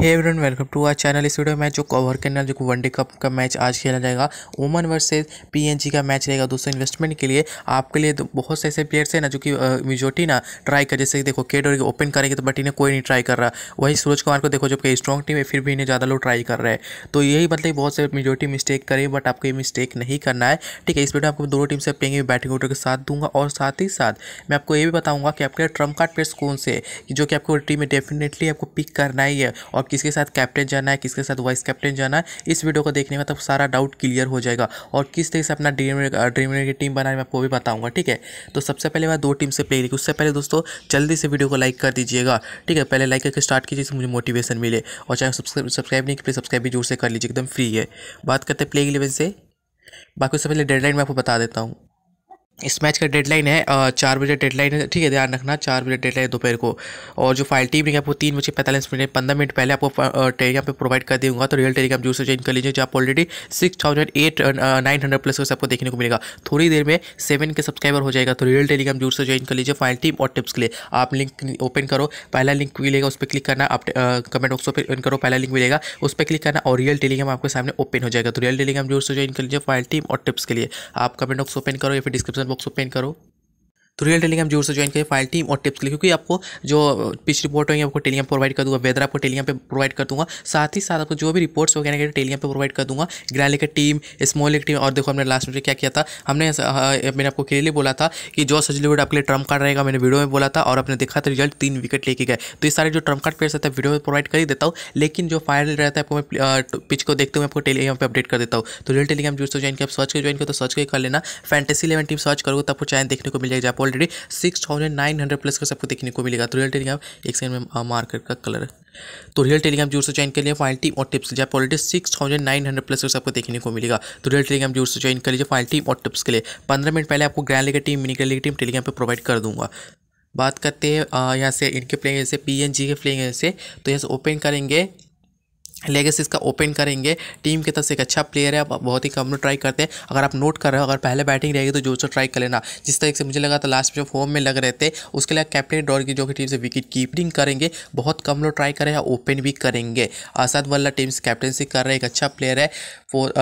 hey everyone welcome to our channel इस video में जो कवर करना जो वनडे कप का मैच आज खेला जाएगा ओमन वर्सेस पीएनजी का मैच रहेगा दोस्तों इन्वेस्टमेंट के लिए आपके लिए तो बहुत से ऐसे प्लेयर्स हैं ना जो कि मेजोरिटी ना ट्राई कर जैसे कि देखो के ओपन करेंगे तो बट इन्हें कोई नहीं ट्राई कर रहा वही सूरज कुमार को देखो कि स्ट्रॉन्ग टीम है फिर भी इन्हें ज़्यादा लोग ट्राई कर रहे हैं तो यही मतलब बहुत से मेजोरिटी मिस्टेक करें बट आपको ये मिस्टेक नहीं करना है ठीक है इस वीडियो में आपको दोनों टीम से पेंगे बैटिंग ऑर्डर के साथ दूंगा और साथ ही साथ मैं आपको ये भी बताऊँगा कि आपके ट्रम्प कार्ड प्लेयर्स कौन से जो कि आपको टीम में डेफिनेटली आपको पिक करना ही है और किसके साथ कैप्टन जाना है किसके साथ वाइस कैप्टन जाना है इस वीडियो को देखने में तब सारा डाउट क्लियर हो जाएगा और किस तरीके से अपना ड्रीम ड्रीम की टीम बनाने में आपको भी बताऊँगा ठीक है तो सबसे पहले मैं दो टीम से प्ले करी उससे पहले दोस्तों जल्दी से वीडियो को लाइक कर दीजिएगा ठीक है पहले लाइक करके स्टार्ट कीजिए जिससे मुझे मोटिवेशन मिले और चाहे सब्सक्राइब नहीं प्लीज सब्सक्राइब भी जोर से कर लीजिए एकदम फ्री है बात करते हैं प्ले इलेवन से बाकी उससे पहले डेडलाइन मैं आपको बता देता हूँ इस मैच का डेडलाइन है चार बजे डेडलाइन है ठीक है ध्यान रखना चार बजे डेडलाइन दोपहर को और जो फाइल टीम आपको तीन बजे पैंतालीस मिनट पंद्रह मिनट पहले आपको टेलीग्राम पे प्रोवाइड कर दूंगा तो रियल टेलीग्राम जूस से ज्वाइन कर लीजिए जो आप already six thousand eight nine hundred plus आपको देखने को मिलेगा थोड़ी देर में सेवन के सब्सक्राइबर हो जाएगा तो रियल टेलीग्राम जूस से ज्वाइन कर लीजिए फाइल टीम और टिप्स के लिए आप लिंक ओपन करो पहला लिंक मिलेगा उस पर क्लिक करना आप कमेंट बॉक्स ओपन करो पहला लिंक मिलेगा उस पर क्लिक करना और रियल टेलीग्राम आपके सामने ओपन हो जाएगा तो रियल टेलीग्राम जूस से ज्वाइन कर लीजिए फाइल टीम और टिप्स के लिए आप कमेंट बॉक्स ओपन करो या फिर डिस्क्रिप्शन बॉक्स ओपन करो तो रियल टेलीग्राम जोर से ज्वाइन करें फाइल टीम और टिप्स के लिए क्योंकि आपको जो पिच रिपोर्ट होंगे आपको टेलीग्राम प्रोवाइड कर दूंगा वेदर आपको टेलीग्राम पे प्रोवाइड कर दूंगा साथ ही साथ आपको जो भी रिपोर्ट्स वगैरह के टेलीग्राम पे प्रोवाइड कर दूंगा ग्रैली का टीम स्मॉल एक टीम और देखो हमने लास्ट में क्या किया था हमने मैंने आपको क्लियरली बोला था कि जो सजलीवुड आपके लिए ट्रम्प कार्ड रहेगा मैंने वीडियो में बोला था और आपने देखा था रिजल्ट तीन विकेट लेके गए तो ये सारे जो ट्रम्प कार्ड प्लेयर्स रहता है वीडियो में प्रोवाइड कर ही देता हूँ लेकिन जो फाइनल रहता है आपको मैं पिच तो को देखते हुए आपको टेलीग्राम पर अपडेट कर देता हूँ तो रियल टेलीग्राम जोर से ज्वाइन कर सर्च कर ज्वाइन कर तो सर्च कर लेना फैंटेसी इलेवन टीम सर्च करोगे तो आपको चैनल देखने को मिल जाएगा already six thousand nine hundred plus का सबको देखने को मिलेगा तो रियल टेलीग्राम एक सेकंड में मार्कर का कलर तो रियल टेलीग्राम जोर से ज्वाइन कर लिए फाइल टीम और टिप्स के already six thousand nine hundred plus का सबको देखने को मिलेगा तो रियल टेलीग्राम जोर से ज्वाइन कर लीजिए फाइल टीम और टिप्स के लिए पंद्रह मिनट पहले आपको grand league team mini grand team Telegram पर प्रोवाइड कर दूंगा बात करते हैं यहाँ से इनके प्लेइंग से पी एन जी के प्लेइंग से तो यहाँ से ओपन करेंगे लेगेस इसका ओपन करेंगे टीम की तरफ से एक अच्छा प्लेयर है बहुत ही कम ट्राई करते हैं अगर आप नोट कर रहे हो अगर पहले बैटिंग रहेगी तो जो सो ट्राई कर लेना जिस तरीके से मुझे लगा था लास्ट में जो फॉर्म में लग रहे थे उसके लिए कैप्टन डॉर की जो कि टीम से विकेट कीपिंग करेंगे बहुत कम लोग ट्राई करें ओपन भी करेंगे असद वल्ला टीम से कैप्टनसी कर रहे एक अच्छा प्लेयर है फोर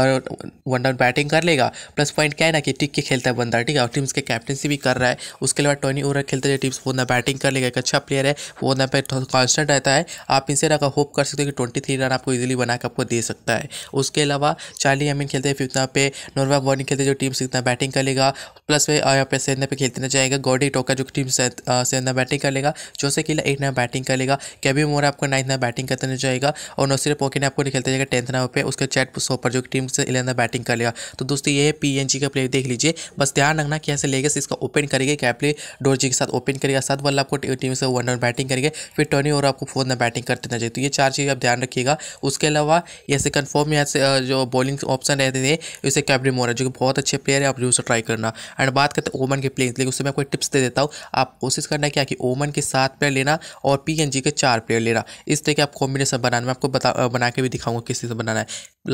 वन डाउन बैटिंग कर लेगा प्लस पॉइंट क्या है ना कि टिक के खेलता है बंदा ठीक है और टीम्स के कैप्टनसी भी कर रहा है उसके अलावा टोनी ओवर खेलते हैं टीम्स वो ना बैटिंग कर लेगा एक अच्छा प्लेयर है वो ना पे कॉन्स्टेंट रहता है आप इनसे अगर होप कर सकते हो कि ट्वेंटी थ्री रन आपको ईजिली बना के आपको दे सकता है उसके अलावा चार्ली अमीन खेलते हैं फिफ्थ पे नोरवा बॉलिंग खेलते जो टीम इतना बैटिंग कर लेगा प्लस वे यहाँ पे सेंधा पे खेलते ना जाएगा गॉडी टोका जो टीम सेंधा बैटिंग कर लेगा जोसे किला एट ना बैटिंग कर लेगा कैबी मोर आपको नाइन्थ ना बैटिंग करते ना जाएगा और नौसिर पोके ने आपको खेलते जाएगा टेंथ ना पे उसके चैट सोपर जो कि टीम से इलेवन बैटिंग कर लेगा तो दोस्तों ये है पी का प्लेयर देख लीजिए बस ध्यान रखना कि ऐसे लेगेस इसका ओपन करेगा क्या प्ले डोरजी के साथ ओपन करेगा सात बल्ला आपको टीम से वन रन बैटिंग करेंगे फिर टर्नी और आपको फोर रन बैटिंग करते ना तो ये चार चीज़ आप ध्यान रखिएगा उसके अलावा ऐसे कन्फर्म यहाँ से जो बॉलिंग ऑप्शन रहते थे उसे कैबरी मोरा जो कि बहुत अच्छे प्लेयर है आप जरूर ट्राई करना एंड बात करते हैं ओमन के प्लेयर लेकिन उससे मैं कोई टिप्स दे देता हूँ आप कोशिश करना क्या कि ओमन के सात प्लेयर लेना और पी के चार प्लेयर लेना इस तरह के आप कॉम्बिनेशन बनाना मैं आपको बता बना के भी दिखाऊंगा किस चीज़ से बनाना है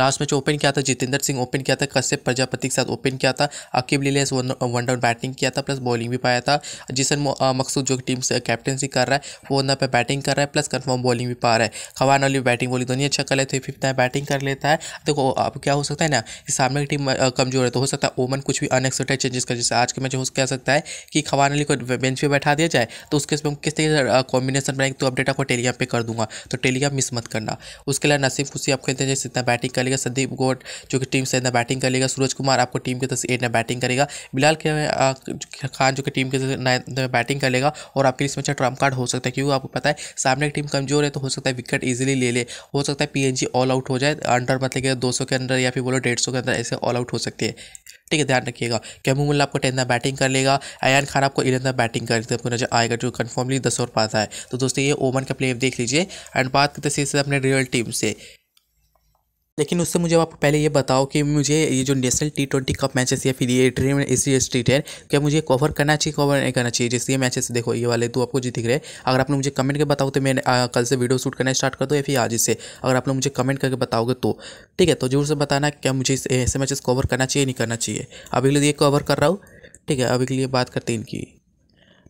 लास्ट में जो ओपन ओपन किया था जितेंद्र सिंह ओपन किया था कश्यप प्रजापति के साथ ओपन किया था Aqib Ilyas one down batting किया था प्लस बॉलिंग भी पाया था जिसन मकसूद जो टीम से कैप्टनसी कर रहा है वो वन पर बैटिंग कर रहा है प्लस कन्फर्म बॉलिंग भी पा रहा है खवान अली बैटिंग बोली दोनों अच्छा कर लेते हैं फिफ्थ में बैटिंग कर लेता है देखो अब क्या हो सकता है ना कि सामने की टीम कमजोर है तो हो सकता है ओमन कुछ भी अनएक्सपेक्टेड चेंजेस कर जैसे आज के मैच हो क्या सकता है कि खवान अली को बेंच पर बैठा दिया जाए तो उसके इसमें किस तरीके से कॉम्बिनेशन बनाएंगे तो अपडेट आपको टेलीग्राम पे कर दूंगा तो टेलीग्राम मिस मत करना उसके अलावा नसीम खुशी आप खेलते हैं जैसे इतना बैटिंग कर लेगा संदीप गोट जो कि टीम से ना बैटिंग कर लेगा सूरज कुमार आपको टीम की तरफ से एट बैटिंग करेगा बिलाल के खान जो कि टीम की तरफ से बैटिंग कर लेगा और आपके इसमें अच्छा ट्रम्प कार्ड हो सकता है क्योंकि आपको पता है सामने की टीम कमजोर है तो हो सकता है विकेट ईजिली ले ले हो सकता है पी ऑल आउट हो जाए अंडर मतलब कि सौ के अंदर या फिर बोलो डेढ़ के अंदर ऐसे ऑल आउट हो सकती है ठीक है ध्यान रखिएगा कैमू आपको आपको दर बैटिंग कर लेगा अयान खान आपको दर बैटिंग कर आपको नजर आएगा जो कन्फर्मली दस ओवर पाता है तो दोस्तों ये ओमन का प्लेयर देख लीजिए एंड बात करते सीधे अपने रियल टीम से लेकिन उससे मुझे आप पहले ये बताओ कि मुझे ये जो national T twenty cup matches या फिर ये ड्रीम इसी स्ट्रीट है क्या मुझे कवर करना चाहिए कवर नहीं करना चाहिए जैसे ये मैचेस देखो ये वाले तो आपको जी दिख रहे हैं अगर आप लोग मुझे कमेंट करके बताओ तो मैं आ, कल से वीडियो शूट करना स्टार्ट कर दो या फिर आज इसे अगर आप लोग मुझे कमेंट करके बताओगे तो ठीक है तो जरूर से बताना क्या मुझे ऐसे मैचेस कवर करना चाहिए नहीं करना चाहिए अभी के लिए कवर कर रहा हूँ ठीक है अभी के लिए बात करते हैं इनकी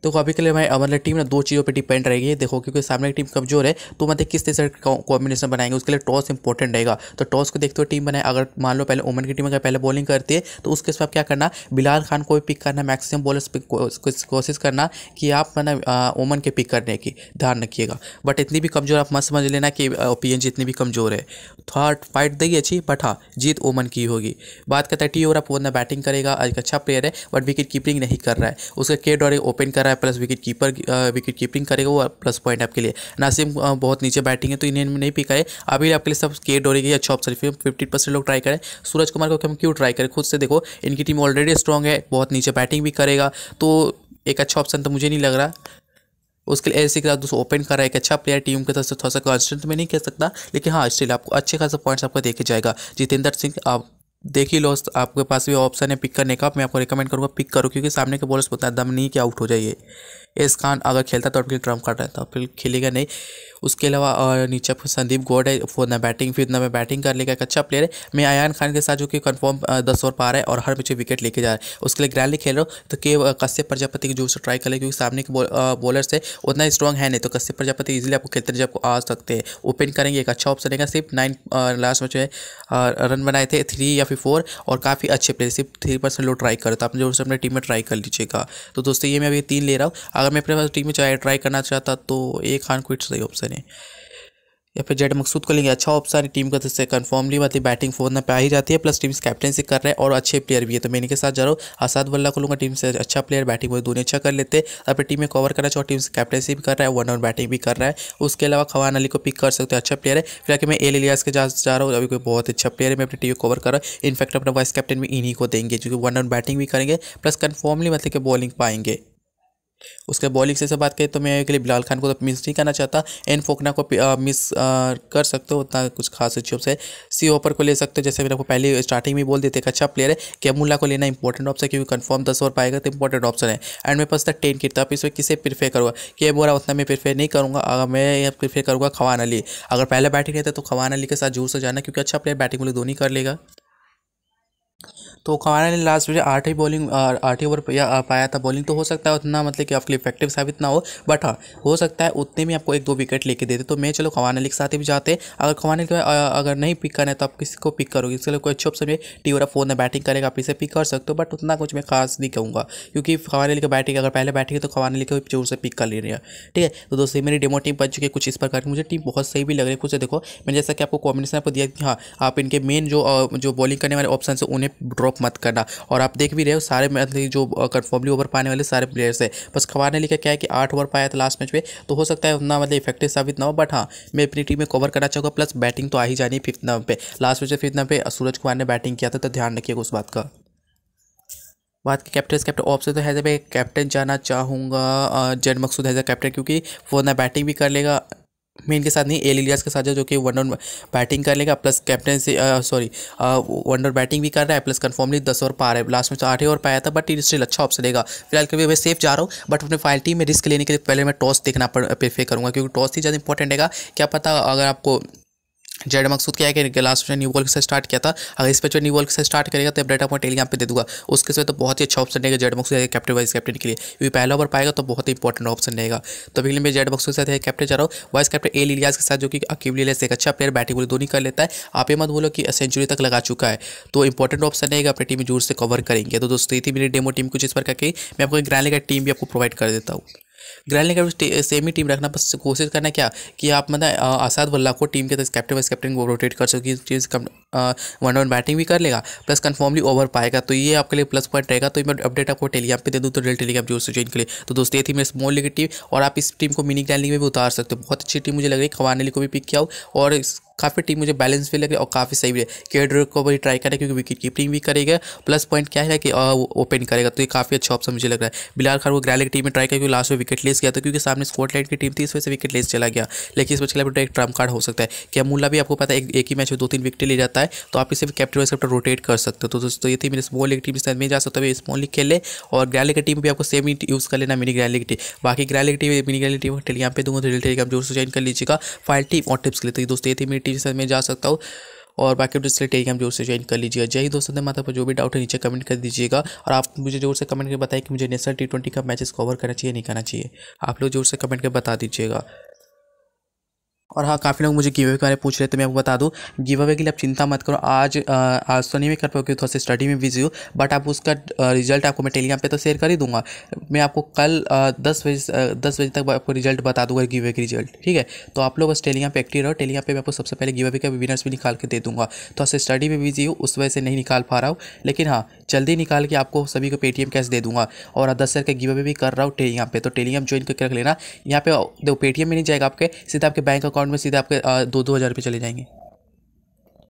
देखो अभी के लिए भाई मतलब टीम ना दो चीज़ों पर डिपेंड रहेगी देखो क्योंकि सामने की टीम कमजोर है तो मतलब किस तरह से कॉम्बिनेशन बनाएंगे उसके लिए टॉस इंपॉर्टेंट रहेगा तो टॉस को देखते हुए टीम बनाए अगर मान लो पहले ओमन की टीम अगर पहले बॉलिंग करती है तो उसके साथ क्या करना बिलाल खान को भी पिक करना मैक्सिमम बॉलर कोशिश करना कि आप मैंने मतलब, ओमन के पिक करने की ध्यान रखिएगा बट इतनी भी कमज़ोर आप मत समझ लेना कि ओपीएन जितनी भी कमज़ोर है थर्ड तो फाइट हाँ, देगी अच्छी बट हाँ जीत ओमन की होगी बात करते हैं टी ओवर आप वो बैटिंग करेगा एक अच्छा प्लेयर है बट विकेट कीपिंग नहीं कर रहा है उसका के डॉर ओपन कर रहा है है plus wicket keeper wicket keeping करेगा वो प्लस पॉइंट आपके लिए नासिम uh, बहुत नीचे बैटिंग है तो इन्हें नहीं पिका है अभी आपके लिए सब के डोरी की अच्छा ऑप्शन फिफ्टी परसेंट लोग ट्राई करें सूरज कुमार को हम क्यों ट्राई करें खुद से देखो इनकी टीम ऑलरेडी स्ट्रॉन्ग है बहुत नीचे बैटिंग भी करेगा तो एक अच्छा ऑप्शन तो मुझे नहीं लग रहा उसके लिए ऐसे के दोस्तों ओपन कर रहा है एक अच्छा प्लेयर टीम के तरफ से थोड़ा सा कॉन्स्टेंट में नहीं कह सकता लेकिन हाँ स्टिल आपको अच्छे खासा पॉइंट्स आपको देखे जाएगा जितेंद्र सिंह आप देखिए लॉस आपके पास भी ऑप्शन है पिक करने का मैं आपको रिकमेंड करूँगा पिक करो क्योंकि सामने के बॉलर्स पता है दम नहीं कि आउट हो जाइए एस खान अगर खेलता तो फिर ट्रम कर था फिर खेलेगा नहीं उसके अलावा नीचे फिर संदीप गोड है वो ना बैटिंग फिर ना मैं बैटिंग कर लेगा एक अच्छा प्लेयर है मैं आयान खान के साथ जो कि कन्फर्म दस ओवर पा रहा है और हर बच्चे विकेट लेके जा रहा है उसके लिए ग्रैंडली खेल रहा हो तो के कश्यप प्रजापति की जो से ट्राई करें क्योंकि सामने के बॉलर से उतना स्ट्रॉन्ग है नहीं तो कश्यप प्रजापति ईजिली आपको खेलते रहे आपको आ सकते हैं ओपन करेंगे एक अच्छा ऑप्शन रहेगा सिर्फ नाइन लास्ट में जो है रन बनाए थे थ्री या फिर फोर और काफ़ी अच्छे प्लेयर सिर्फ थ्री परसेंट लोग ट्राई करो तो आप जो अपने टीम में ट्राई कर लीजिएगा तो दोस्तों ये मैं अभी तीन ले रहा हूँ अगर मैं अपने पास टीम में चाहे ट्राई करना चाहता तो ए खान क्विट सही ऑप्शन है या फिर जेड मकसूद को लेंगे अच्छा ऑप्शन है टीम का जिससे कन्फर्मली मतलब बैटिंग फोन पे आ ही जाती है प्लस टीम से कैप्टनसी कर रहे हैं और अच्छे प्लेयर भी है तो मैं इनके साथ जा रहा हूँ आसाद वल्ला को लूँगा टीम से अच्छा प्लेयर बैटिंग बोल दोनों अच्छा कर लेते हैं अपनी टीम में कवर करना चाहो टीम से कैप्टनसी भी कर रहा है वन और बैटिंग भी कर रहा है उसके अलावा खवान अली को पिक कर सकते हो अच्छा प्लेयर है फिलहाल मैं एल इलियास के जा रहा हूँ अभी कोई बहुत अच्छा प्लेयर है मैं अपनी टीम को कवर कर रहा हूँ इनफैक्ट अपना वाइस कैप्टन भी इन्हीं को देंगे जो कि वन और बैटिंग भी करेंगे प्लस कन्फर्मली मतलब कि बॉलिंग पाएंगे उसके बॉलिंग से बात करें तो मैं के लिए बिलाल खान को तो मिस नहीं करना चाहता एन फोकना को आ, मिस आ, कर सकते हो उतना कुछ खास अच्छी ऑप्शन है सी ओपर को ले सकते हो जैसे मैंने आपको पहले स्टार्टिंग में बोल देते एक अच्छा प्लेयर है कैमुला को लेना इंपॉर्टेंट ऑप्शन है क्योंकि कंफर्म दस ओवर पाएगा तो इंपॉर्टेंट ऑप्शन है एंड मेरे पास था टेन किट तो आप इसमें किसे प्रीफेयर करूँगा के बोरा उतना मैं प्रीफेयर नहीं करूँगा अगर मैं प्रीफेयर करूँगा खवान अली अगर पहले बैटिंग रहता तो खवान अली के साथ जोर से जाना क्योंकि अच्छा प्लेयर बैटिंग वाले दोनों कर लेगा तो खमारा ने लास्ट में आठ ही बॉलिंग आठ ही ओवर पाया था बॉलिंग तो हो सकता है उतना मतलब कि आपके लिए इफेक्टिव साबित ना हो बट हाँ हो सकता है उतने में आपको एक दो विकेट लेके देते तो मैं चलो खवाना के साथ ही जाते अगर खवाना के अगर नहीं पिक करना है तो आप किसी को पिक करोगे इसके लिए कोई अच्छे ऑप्शन में टी ओवर फोन है बैटिंग करेगा आप इसे पिक कर सकते हो बट उतना कुछ मैं खास नहीं कहूँगा क्योंकि खवाना लेकर बैटिंग अगर पहले बैठेंगे तो खवाना लेकर जोर से पिक कर ले रहे ठीक है तो दोस्तों मेरी डेमो टीम बन चुकी है कुछ इस प्रकार की मुझे टीम बहुत सही भी लग रही है कुछ देखो मैंने जैसा कि आपको कॉम्बिनेशन आपको दिया कि हाँ आप इनके मेन जो जो बॉलिंग करने वाले ऑप्शन है उन्हें ड्रॉप ड्रॉप मत करना और आप देख भी रहे हो सारे मतलब जो कन्फर्मली ओवर पाने वाले सारे प्लेयर्स है बस खबर ने लिखा क्या है कि आठ ओवर पाया था लास्ट मैच में तो हो सकता है उतना मतलब इफेक्टिव साबित ना हो बट हाँ मैं अपनी टीम में कवर करना चाहूँगा प्लस बैटिंग तो आ ही जानी फिफ्थ नंबर पर लास्ट मैच में फिफ्थ नंबर पे सूरज कुमार ने बैटिंग किया था तो ध्यान रखिएगा उस बात का बात की कैप्टन कैप्टन ऑप्शन तो हैज़ मैं कैप्टन जाना चाहूँगा जेड मकसूद है कैप्टन क्योंकि वो ना बैटिंग भी कर लेगा मेन के साथ नहीं एल इलियास के साथ जो कि वन डाउन बैटिंग कर लेगा प्लस कैप्टन से सॉरी वन डाउन बैटिंग भी कर रहा है प्लस कन्फर्मली दस ओवर पार है लास्ट में तो आठ ही ओवर पाया था बट स्टिल अच्छा ऑप्शन देगा फिलहाल कभी मैं सेफ जा रहा हूँ बट अपने फाइल टीम में रिस्क लेने के लिए पहले मैं टॉस देखना प्रेफर करूँगा क्योंकि टॉस ही ज़्यादा इंपॉर्टेंट रहेगा क्या पता अगर आपको जेड मकसूद क्या है कि लास्ट में न्यू वर्ल्ड से स्टार्ट किया था अगर इस पर पर न्यू वर्ल्ड से स्टार्ट करेगा तो अपडेट आपको टेल यहाँ पे दे दूंगा उसके साथ तो बहुत ही अच्छा ऑप्शन रहेगा Z Maqsood captain vice captain के लिए क्योंकि पहला ओवर पाएगा तो बहुत ही इंपॉर्टेंट ऑप्शन रहेगा तो अभी मैं जेड मकसूद के साथ कैप्टन जा रहा हूँ वाइस कैप्टन ए लिलियाज के साथ जो कि अकीब लिलियाज एक अच्छा प्लेयर बैटिंग बोली दोनों कर लेता है आप ये मत बोलो कि सेंचुरी तक लगा चुका है तो इंपॉर्टेंट ऑप्शन रहेगा अपनी टीम जोर से कवर करेंगे तो दोस्तों ये थी मेरी डेमो टीम कुछ इस पर करके मैं आपको ग्रैंड का टीम भी आपको प्रोवाइड कर देता हूँ ग्रैंड लेकर सेम ही टीम रखना बस कोशिश करना क्या कि आप मतलब आसाद वल्ला को टीम के तहत कैप्टन वाइस कैप्टन को रोटेट कर सको चीज़ वन ऑन बैटिंग भी कर लेगा प्लस कन्फर्मली ओवर पाएगा तो ये आपके लिए प्लस पॉइंट रहेगा तो मैं अपडेट आपको टेलीग्राम पे दे दूँ तो डेल टेलीग्राम जोर से ज्वाइन के लिए तो दोस्तों ये थी मेरी स्मॉल लीग टीम और आप इस टीम को मिनी ग्रैंड लीग में भी उतार सकते हो बहुत अच्छी टीम मुझे लग रही है खवाने को भी पिक किया और काफ़ी टीम मुझे बैलेंस भी लगे और काफ़ी सही भी है केडर को भी ट्राई करें क्योंकि विकेट कीपिंग भी करेगा प्लस पॉइंट क्या है कि ओपन करेगा तो ये काफ़ी अच्छा ऑप्शन मुझे लग रहा है बिलाल खान वो ग्रैलिक टीम में ट्राई करके लास्ट में विकेट लेस गया था क्योंकि सामने स्कॉटलैंड की टीम थी इस वजह से विकेट लेस चला गया लेकिन इस वजह से एक ट्रम कार्ड हो सकता है क्या मुला भी आपको पता है एक ही मैच में दो तीन विकेट ले जाता है तो आप इसे कैप्टन वाइस कैप्टन रोटेट कर सकते हो तो दोस्तों ये थी मेरी स्मॉल लीग टीम में जा सकता है स्मॉल तो लीग खेले और ग्रैलिक टीम भी आपको सेम ही यूज़ कर लेना मिनी ग्रैलिक टीम बाकी ग्रैलिक टीम मिनी ग्रैलिक टीम टेलीग्राम पर दूंगा टेलीग्राम तो जोर से ज्वाइन कर लीजिएगा फाइल टीम और टिप्स के लिए तो दोस्तों ये थी मेरी से मैं जा सकता हूँ और बाकी डिस्प्ले टेलीग्राम जोर से ज्वाइन कर लीजिएगा जय दोस्तों माता पर जो भी डाउट है नीचे कमेंट कर दीजिएगा और आप मुझे जोर से कमेंट कर बताएं कि मुझे नेशनल टी ट्वेंटी का मैचेस कवर करना चाहिए नहीं करना चाहिए आप लोग जोर से कमेंट कर बता दीजिएगा और हाँ काफ़ी लोग मुझे गिव अवे के बारे में पूछ रहे थे मैं आपको बता दूँ गिव अवे के लिए आप चिंता मत करो आज आज तो नहीं मैं कर पाऊँगी थोड़ा सा स्टडी में बिजी हूँ बट आप उसका रिजल्ट आपको मैं टेलीग्राम पे तो शेयर कर ही दूंगा मैं आपको कल दस बजे दस बजे तक आपको रिजल्ट बता दूंगा गिव अवे के रिजल्ट ठीक है तो आप लोग बस टेलीग्राम पर एक्टिव रहो टेलीग्राम पे मैं आपको सबसे पहले गिव अवे का विनर्स भी निकाल के दे दूँगा थोड़ा सा स्टडी में बिजी हूँ उस वजह से नहीं निकाल पा रहा हूँ लेकिन हाँ जल्दी निकाल के आपको सभी को पेटीएम कैश दे दूँगा और हाँ, दस हज़ार का गिव अवे भी कर रहा हूँ टेलीग्राम पर तो टेलीग्राम ज्वाइन करके रख लेना यहाँ पे देखो पेटीएम में नहीं जाएगा आपके सीधा आपके बैंक अकाउंट अकाउंट में सीधे आपके दो दो हज़ार रुपये चले जाएंगे